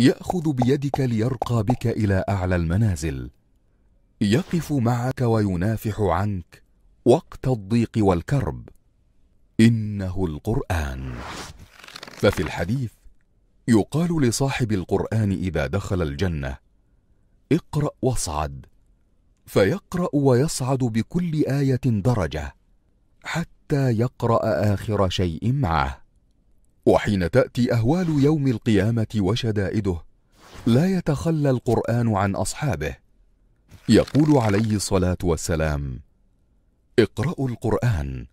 ياخذ بيدك ليرقى بك الى اعلى المنازل يقف معك وينافح عنك وقت الضيق والكرب انه القران ففي الحديث يقال لصاحب القران اذا دخل الجنه اقرا واصعد فيقرا ويصعد بكل ايه درجه حتى يقرا اخر شيء معه وحين تأتي أهوال يوم القيامة وشدائده لا يتخلى القرآن عن أصحابه يقول عليه الصلاة والسلام اقرأوا القرآن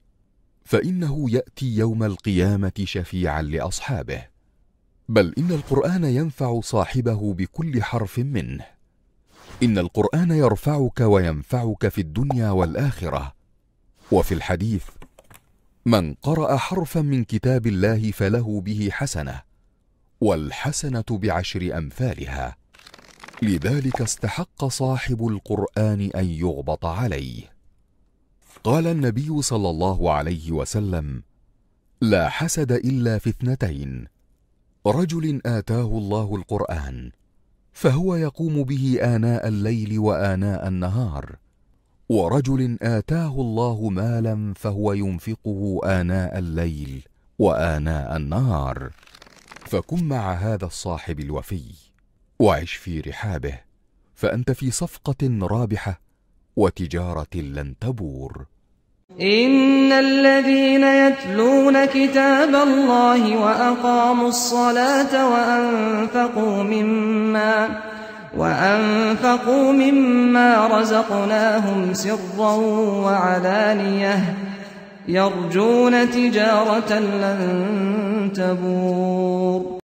فإنه يأتي يوم القيامة شفيعا لأصحابه بل إن القرآن ينفع صاحبه بكل حرف منه إن القرآن يرفعك وينفعك في الدنيا والآخرة وفي الحديث من قرأ حرفا من كتاب الله فله به حسنة والحسنة بعشر أمثالها لذلك استحق صاحب القرآن أن يغبط عليه قال النبي صلى الله عليه وسلم لا حسد إلا في اثنتين رجل آتاه الله القرآن فهو يقوم به آناء الليل وآناء النهار ورجل آتاه الله مالا فهو ينفقه آناء الليل وآناء النهار فكن مع هذا الصاحب الوفي وعش في رحابه فأنت في صفقة رابحة وتجارة لن تبور إن الذين يتلون كتاب الله وأقاموا الصلاة وأنفقوا مما وأنفقوا مما رزقناهم سرا وعلانية يرجون تجارة لن تبور